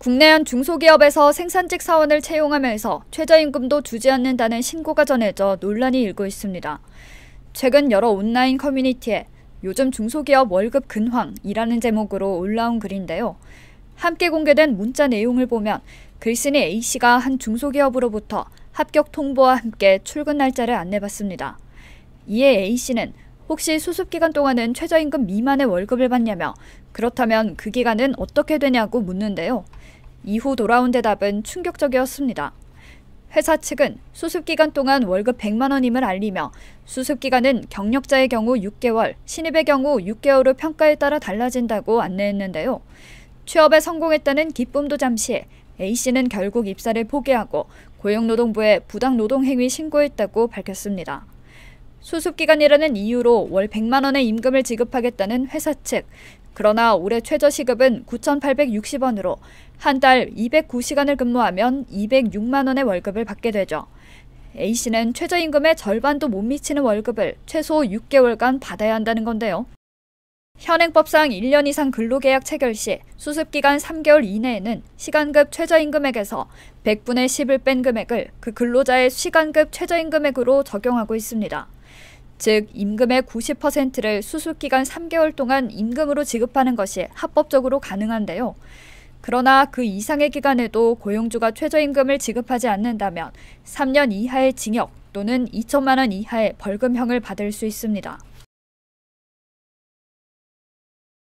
국내한 중소기업에서 생산직 사원을 채용하면서 최저임금도 주지 않는다는 신고가 전해져 논란이 일고 있습니다. 최근 여러 온라인 커뮤니티에 요즘 중소기업 월급 근황이라는 제목으로 올라온 글인데요. 함께 공개된 문자 내용을 보면 글쓴이 A씨가 한 중소기업으로부터 합격 통보와 함께 출근 날짜를 안내받습니다. 이에 A씨는 혹시 수습 기간 동안은 최저임금 미만의 월급을 받냐며 그렇다면 그 기간은 어떻게 되냐고 묻는데요. 이후 돌아온 대답은 충격적이었습니다. 회사 측은 수습 기간 동안 월급 100만 원임을 알리며 수습 기간은 경력자의 경우 6개월, 신입의 경우 6개월로 평가에 따라 달라진다고 안내했는데요. 취업에 성공했다는 기쁨도 잠시 A씨는 결국 입사를 포기하고 고용노동부에 부당노동행위 신고했다고 밝혔습니다. 수습기간이라는 이유로 월 100만 원의 임금을 지급하겠다는 회사 측, 그러나 올해 최저시급은 9,860원으로 한 달 209시간을 근무하면 206만 원의 월급을 받게 되죠. A씨는 최저임금의 절반도 못 미치는 월급을 최소 6개월간 받아야 한다는 건데요. 현행법상 1년 이상 근로계약 체결 시 수습기간 3개월 이내에는 시간급 최저임금액에서 100분의 10을 뺀 금액을 그 근로자의 시간급 최저임금액으로 적용하고 있습니다. 즉 임금의 90%를 수습기간 3개월 동안 임금으로 지급하는 것이 합법적으로 가능한데요. 그러나 그 이상의 기간에도 고용주가 최저임금을 지급하지 않는다면 3년 이하의 징역 또는 2천만 원 이하의 벌금형을 받을 수 있습니다.